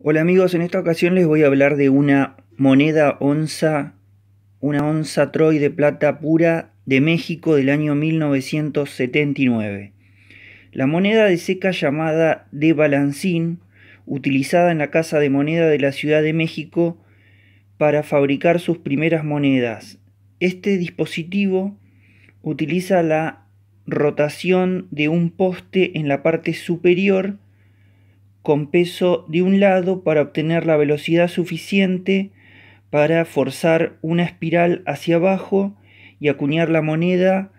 Hola amigos, en esta ocasión les voy a hablar de una moneda onza, una onza Troy de plata pura de México del año 1979. La moneda de seca llamada de balancín, utilizada en la Casa de Moneda de la Ciudad de México para fabricar sus primeras monedas. Este dispositivo utiliza la rotación de un poste en la parte superior con peso de un lado para obtener la velocidad suficiente para forzar una espiral hacia abajo y acuñar la moneda.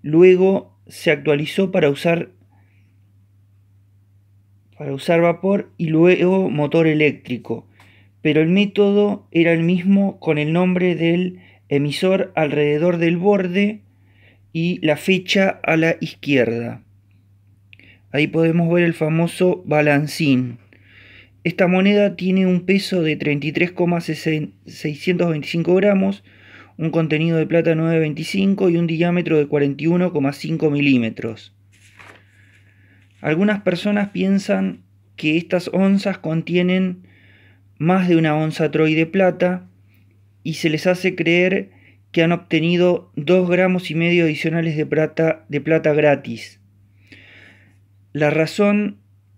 Luego se actualizó para usar para usar vapor y luego motor eléctrico. Pero el método era el mismo con el nombre del emisor alrededor del borde y la fecha a la izquierda. Ahí podemos ver el famoso balancín. Esta moneda tiene un peso de 33,625 gramos, un contenido de plata 9,25 y un diámetro de 41,5 milímetros. Algunas personas piensan que estas onzas contienen más de una onza troy de plata y se les hace creer que han obtenido 2 gramos y medio adicionales de plata, de plata gratis. La razón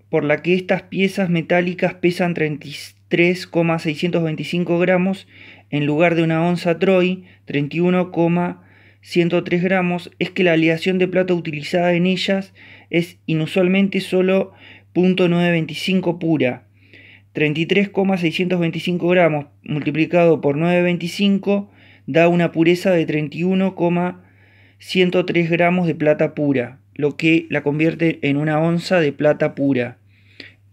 por la que estas piezas metálicas pesan 33,625 gramos en lugar de una onza Troy 31,103 gramos es que la aleación de plata utilizada en ellas es inusualmente solo 0.925 pura. 33,625 gramos multiplicado por 925 da una pureza de 31,103 gramos de plata pura lo que la convierte en una onza de plata pura.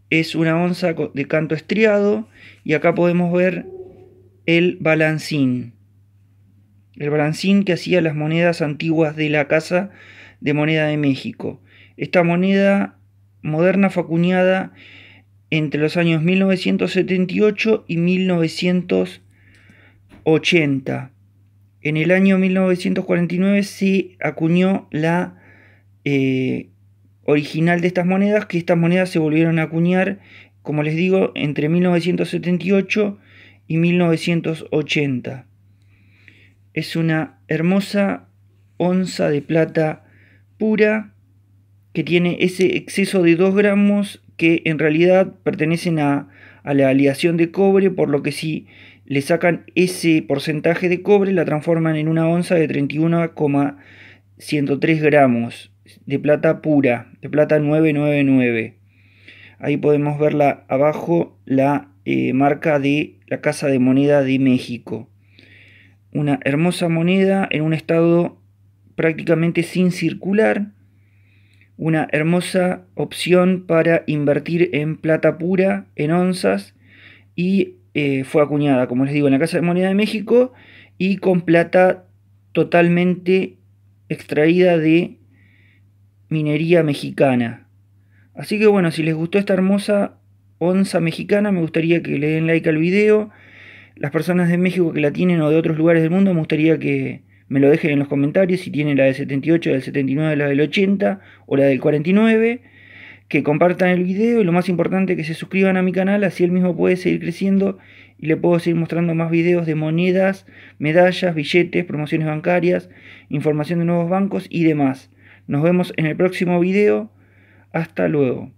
Es una onza de canto estriado y acá podemos ver el balancín. El balancín que hacía las monedas antiguas de la Casa de Moneda de México. Esta moneda moderna fue acuñada entre los años 1978 y 1980. En el año 1949 se acuñó la eh, original de estas monedas, que estas monedas se volvieron a acuñar, como les digo, entre 1978 y 1980. Es una hermosa onza de plata pura que tiene ese exceso de 2 gramos que en realidad pertenecen a, a la aleación de cobre, por lo que si le sacan ese porcentaje de cobre, la transforman en una onza de 31,103 gramos de plata pura, de plata 999. Ahí podemos verla abajo, la eh, marca de la Casa de Moneda de México. Una hermosa moneda en un estado prácticamente sin circular. Una hermosa opción para invertir en plata pura, en onzas. Y eh, fue acuñada, como les digo, en la Casa de Moneda de México y con plata totalmente extraída de minería mexicana. Así que bueno, si les gustó esta hermosa onza mexicana, me gustaría que le den like al video. Las personas de México que la tienen o de otros lugares del mundo, me gustaría que me lo dejen en los comentarios si tienen la del 78, la del 79, la del 80 o la del 49. Que compartan el video y lo más importante que se suscriban a mi canal, así el mismo puede seguir creciendo y le puedo seguir mostrando más videos de monedas, medallas, billetes, promociones bancarias, información de nuevos bancos y demás. Nos vemos en el próximo video. Hasta luego.